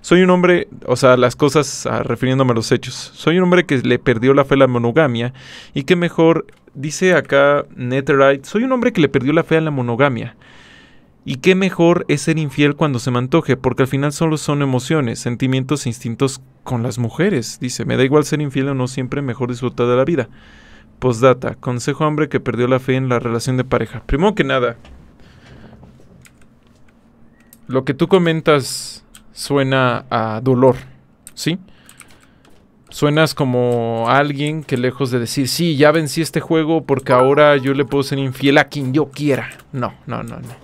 Soy un hombre, o sea, las cosas ah, refiriéndome a los hechos. Soy un hombre que le perdió la fe a la monogamia y qué mejor, dice acá Netherite, soy un hombre que le perdió la fe a la monogamia. Y qué mejor es ser infiel cuando se me antoje, porque al final solo son emociones, sentimientos e instintos con las mujeres. Dice, me da igual ser infiel o no, siempre mejor disfrutar de la vida. Postdata, consejo a hombre que perdió la fe en la relación de pareja. Primero que nada, lo que tú comentas suena a dolor, ¿sí? Suenas como alguien que lejos de decir, sí, ya vencí este juego porque ahora yo le puedo ser infiel a quien yo quiera. No, no, no, no.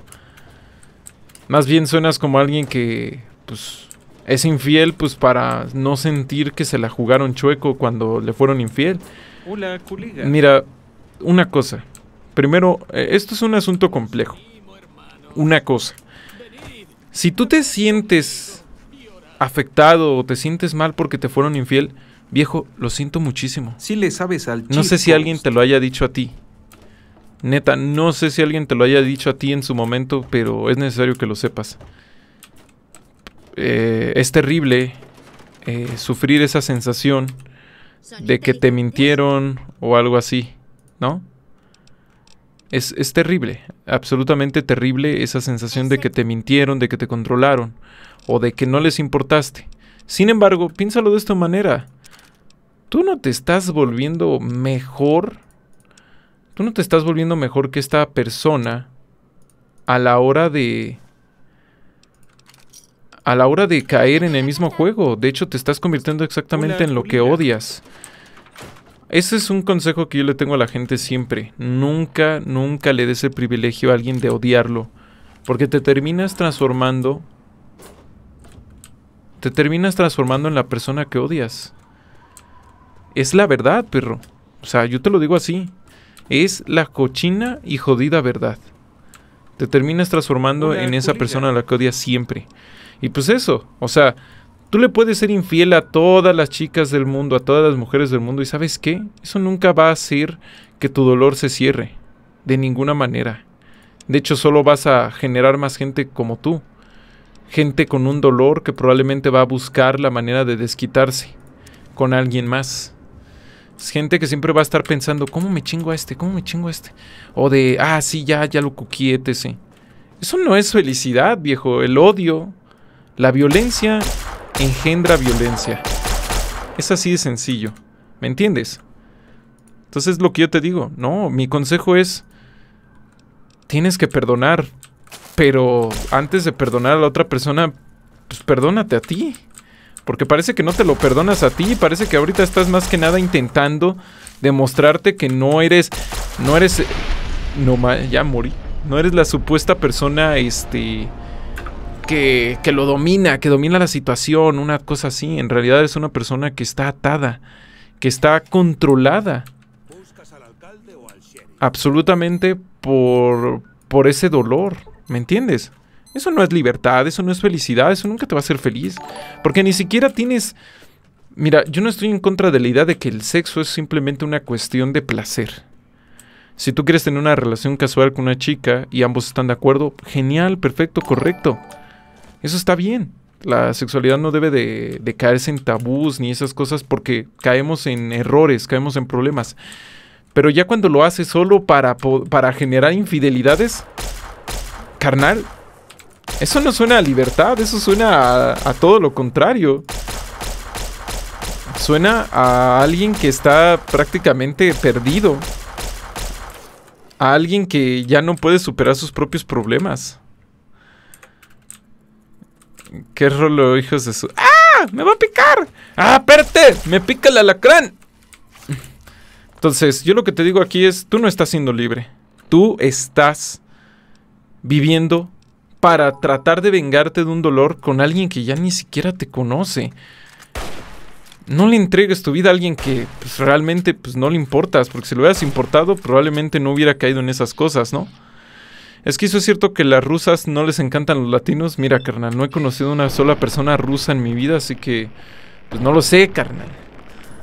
Más bien suenas como alguien que, pues, es infiel, pues, para no sentir que se la jugaron chueco cuando le fueron infiel. Mira, una cosa. Primero, e, esto es un asunto complejo. Una cosa. Si tú te sientes afectado o te sientes mal porque te fueron infiel, viejo, lo siento muchísimo. si le sabes al No sé si alguien te lo haya dicho a ti. Neta, no sé si alguien te lo haya dicho a ti en su momento, pero es necesario que lo sepas. Eh, es terrible eh, sufrir esa sensación de que te mintieron o algo así, ¿no? Es, terrible, absolutamente terrible esa sensación de que te mintieron, de que te controlaron o de que no les importaste. Sin embargo, piénsalo de esta manera. Tú no te estás volviendo mejor. Tú no te estás volviendo mejor que esta persona a la hora de... A la hora de caer en el mismo juego. De hecho, te estás convirtiendo exactamente en lo que odias. Ese es un consejo que yo le tengo a la gente siempre. Nunca, nunca le des el privilegio a alguien de odiarlo. Porque te terminas transformando. Te terminas transformando en la persona que odias. Es la verdad, perro. O sea, yo te lo digo así. Es la cochina y jodida verdad. Te terminas transformando en esa persona a la que odias siempre. Y pues eso, o sea, Tú le puedes ser infiel a todas las chicas del mundo, a todas las mujeres del mundo, y sabes qué? Eso nunca va a hacer que tu dolor se cierre, de ninguna manera. De hecho, solo vas a generar más gente como tú, gente con un dolor que probablemente va a buscar la manera de desquitarse con alguien más. gente que siempre va a estar pensando, ¿cómo me chingo a este? ¿Cómo me chingo a este? O de, ah, sí, ya, ya lo cuquiétese. Eso no es felicidad, viejo. El odio, la violencia engendra violencia. Es así de sencillo. ¿Me entiendes? Entonces lo que yo te digo, no, mi consejo es, tienes que perdonar, pero antes de perdonar a la otra persona, pues perdónate a ti. Porque parece que no te lo perdonas a ti, parece que ahorita estás más que nada intentando demostrarte que no eres, no eres, no, ya morí, no eres la supuesta persona, este, que, lo domina, que domina la situación, una cosa así. En realidad es una persona que está atada, que está controlada absolutamente por, por ese dolor, ¿me entiendes? Eso no es libertad, eso no es felicidad, eso nunca te va a hacer feliz. Porque ni siquiera tienes... Mira, yo no estoy en contra de la idea de que el sexo es simplemente una cuestión de placer. Si tú quieres tener una relación casual con una chica y ambos están de acuerdo, genial, perfecto, correcto. Eso está bien. La sexualidad no debe de, caerse en tabús ni esas cosas porque caemos en errores, caemos en problemas. Pero ya cuando lo hace solo para, para generar infidelidades, carnal, eso no suena a libertad, eso suena a, todo lo contrario. Suena a alguien que está prácticamente perdido. A alguien que ya no puede superar sus propios problemas. ¿Qué rollo hijos de su...? ¡Ah! ¡Me va a picar! ¡Ah, ¡Me pica el alacrán! Entonces, yo lo que te digo aquí es, tú no estás siendo libre. Tú estás viviendo para tratar de vengarte de un dolor con alguien que ya ni siquiera te conoce. No le entregues tu vida a alguien que pues, realmente pues, no le importas, porque si lo hubieras importado probablemente no hubiera caído en esas cosas, ¿no? Es que eso es cierto que las rusas no les encantan los latinos. Mira, carnal, no he conocido una sola persona rusa en mi vida, así que... Pues no lo sé, carnal.